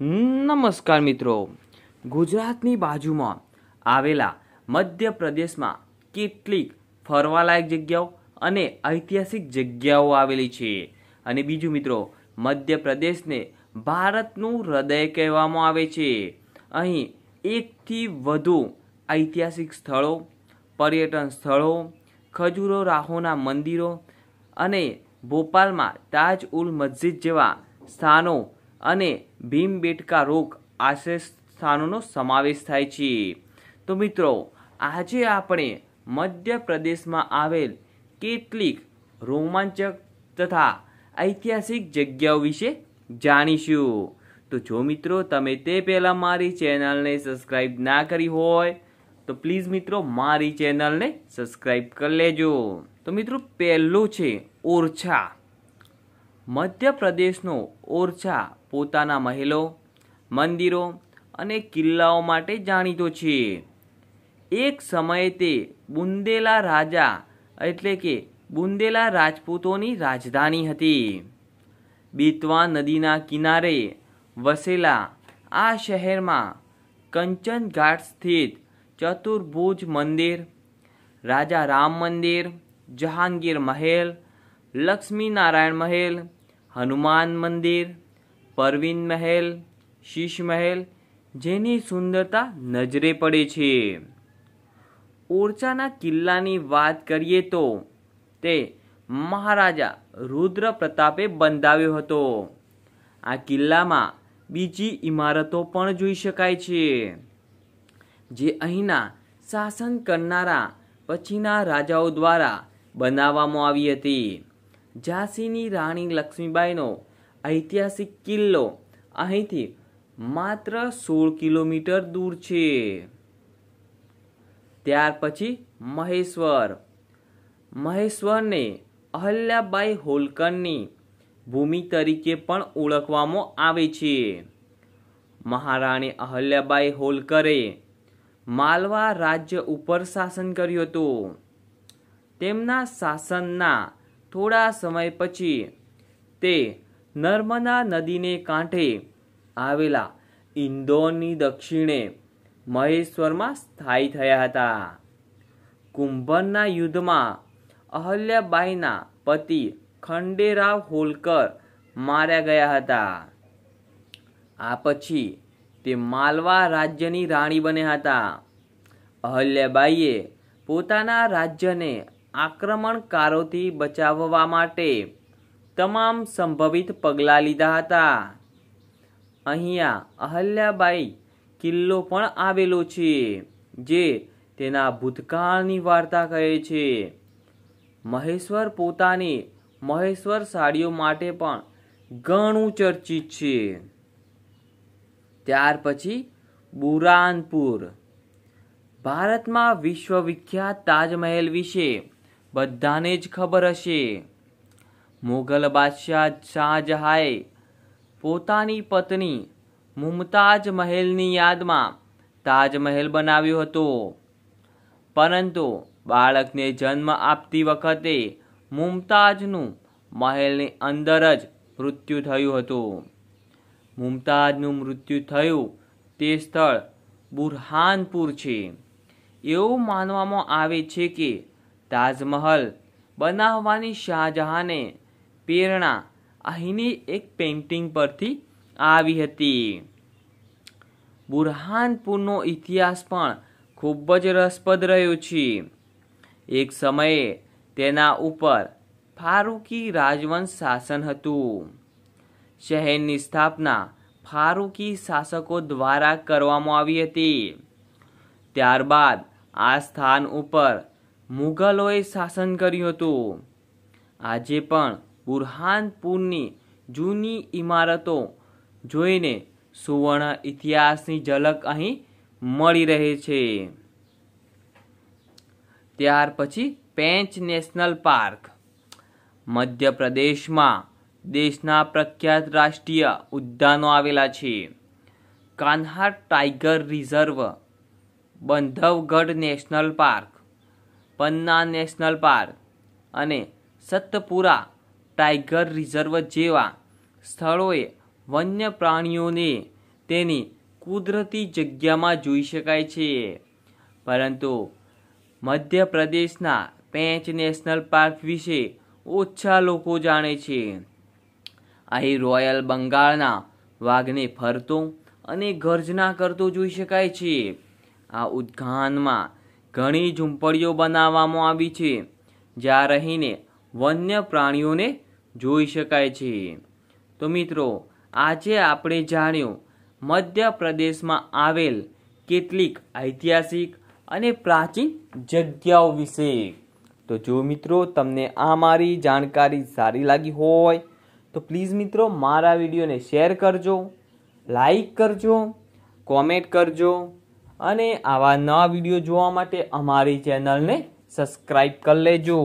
નમસ્કાર મિત્રો ગુજરાતની બાજુમાં આવેલા મધ્યપ્રદેશમાં કેટલીક ફરવાલાયક જગ્યાઓ અને ઐતિહાસિક જગ્યાઓ આવેલી છે અને બીજું મિત્રો મધ્યપ્રદેશને ભારતનું હૃદય કહેવામાં આવે છે અહીં એકથી વધુ ઐતિહાસિક સ્થળો પર્યટન સ્થળો ખજૂરો રાહોના મંદિરો અને ભોપાલમાં તાજ ઉલ મસ્જિદ જેવા સ્થાનો અને ભીમ બેટકા રોગ આશ્રય સ્થાનોનો સમાવેશ થાય છે તો મિત્રો આજે આપણે મધ્યપ્રદેશમાં આવેલ કેટલીક રોમાંચક તથા ઐતિહાસિક જગ્યાઓ વિશે જાણીશું તો જો મિત્રો તમે તે પહેલાં મારી ચેનલને સબસ્ક્રાઈબ ના કરી હોય તો પ્લીઝ મિત્રો મારી ચેનલને સબસ્ક્રાઈબ કરી લેજો તો મિત્રો પહેલું છે ઓરછા મધ્યપ્રદેશનો ઓરછા પોતાના મહેલો મંદિરો અને કિલ્લાઓ માટે જાણીતો છે એક સમયે તે બુંદેલા રાજા એટલે કે બુંદેલા રાજપૂતોની રાજધાની હતી બીતવા નદીના કિનારે વસેલા આ શહેરમાં કંચન ઘાટ સ્થિત ચતુર્ભુજ મંદિર રાજા રામ મંદિર જહાંગીર મહેલ લક્ષ્મીનારાયણ મહેલ હનુમાન મંદિર પરવીન મહેલ શીશ મહેલ જેની સુંદરતા નજરે પડે છે ઓરચાના કિલ્લાની વાત કરીએ તો તે મહારાજા રુદ્ર પ્રતાપે બંધાવ્યો હતો આ કિલ્લામાં બીજી ઇમારતો પણ જોઈ શકાય છે જે અહીંના શાસન કરનારા પછીના રાજાઓ દ્વારા બનાવવામાં આવી હતી ઝાંસીની રાણી લક્ષ્મીબાઈનો ઐતિહાસિક કિલ્લો અહીંથી માત્ર સોળ કિલોમીટર દૂર છે ત્યાર પછી મહેશ્વર મહેશ્વરને અહલ્યાબાઈ હોલકરની ભૂમિ તરીકે પણ ઓળખવામાં આવે છે મહારાણી અહલ્યાબાઈ હોલકરે માલવા રાજ્ય ઉપર શાસન કર્યું હતું તેમના શાસનના થોડા સમય પછી તે નર્મદા નદીને કાંઠે આવેલા ઇન્દોરની દક્ષિણે મહેશ્વરમાં સ્થાયી થયા હતા કુંભરના યુદ્ધમાં અહલ્યાબાઈના પતિ ખંડેરાવ હોલકર માર્યા ગયા હતા આ પછી તે માલવા રાજ્યની રાણી બન્યા હતા અહલ્યાબાઈએ પોતાના રાજ્યને આક્રમણકારોથી બચાવવા માટે તમામ સંભવિત પગલાં લીધા હતા અહીંયા અહલ્યાબાઈ કિલ્લો પણ આવેલો છે જે તેના ભૂતકાળની વાર્તા કહે છે મહેશ્વર પોતાની મહેશ્વર સાડીઓ માટે પણ ઘણું ચર્ચિત છે ત્યાર પછી બુરાનપુર ભારતમાં વિશ્વવિખ્યાત તાજમહેલ વિશે બધાને જ ખબર હશે મુઘલ બાદશાહ શાહજહાંએ પોતાની પત્ની મુમતાજ મહેલની યાદમાં તાજમહેલ બનાવ્યો હતો પરંતુ બાળકને જન્મ આપતી વખતે મુમતાજનું મહેલની અંદર જ મૃત્યુ થયું હતું મુમતાજનું મૃત્યુ થયું તે સ્થળ બુરહાનપુર છે એવું માનવામાં આવે છે કે તાજમહલ બનાવવાની શાહજહાંને પ્રેરણા અહીંની એક પેઇન્ટિંગ પરથી આવી હતી બુરહાનપુરનો ઇતિહાસ પણ ખૂબ જ રસપ્રદ રહ્યો છે એક સમયે તેના ઉપર ફારૂકી રાજવંશ શાસન હતું શહેરની સ્થાપના ફારૂકી શાસકો દ્વારા કરવામાં આવી હતી ત્યારબાદ આ સ્થાન ઉપર મુગલોએ શાસન કર્યું હતું આજે પણ બુરહાનપુરની જૂની ઇમારતો જોઈને સુવર્ણ ઇતિહાસની ઝલક અહીં મળી રહે છે ત્યાર પછી પેંચ નેશનલ પાર્ક મધ્યપ્રદેશમાં દેશના પ્રખ્યાત રાષ્ટ્રીય ઉદ્યાનો આવેલા છે કાન્હાર tiger reserve Bandhavgarh national park Panna national park અને સતપુરા ટાઈગર રિઝર્વ જેવા સ્થળોએ વન્ય પ્રાણીઓને તેની કુદરતી જગ્યામાં જોઈ શકાય છે પરંતુ મધ્યપ્રદેશના પેંચ નેશનલ પાર્ક વિશે ઓછા લોકો જાણે છે અહીં રોયલ બંગાળના વાઘને ફરતો અને ગર્જના કરતો જોઈ શકાય છે આ ઉદ્યાનમાં ઘણી ઝૂંપડીઓ બનાવવામાં આવી છે જ્યાં રહીને વન્ય પ્રાણીઓને જોઈ શકાય છે તો મિત્રો આજે આપણે જાણ્યું મધ્યપ્રદેશમાં આવેલ કેટલીક ઐતિહાસિક અને પ્રાચીન જગ્યાઓ વિશે તો જો મિત્રો તમને આ મારી જાણકારી સારી લાગી હોય તો પ્લીઝ મિત્રો મારા વિડીયોને શેર કરજો લાઈક કરજો કોમેન્ટ કરજો અને આવા નવા વિડીયો જોવા માટે અમારી ચેનલને સબસ્ક્રાઈબ કરી લેજો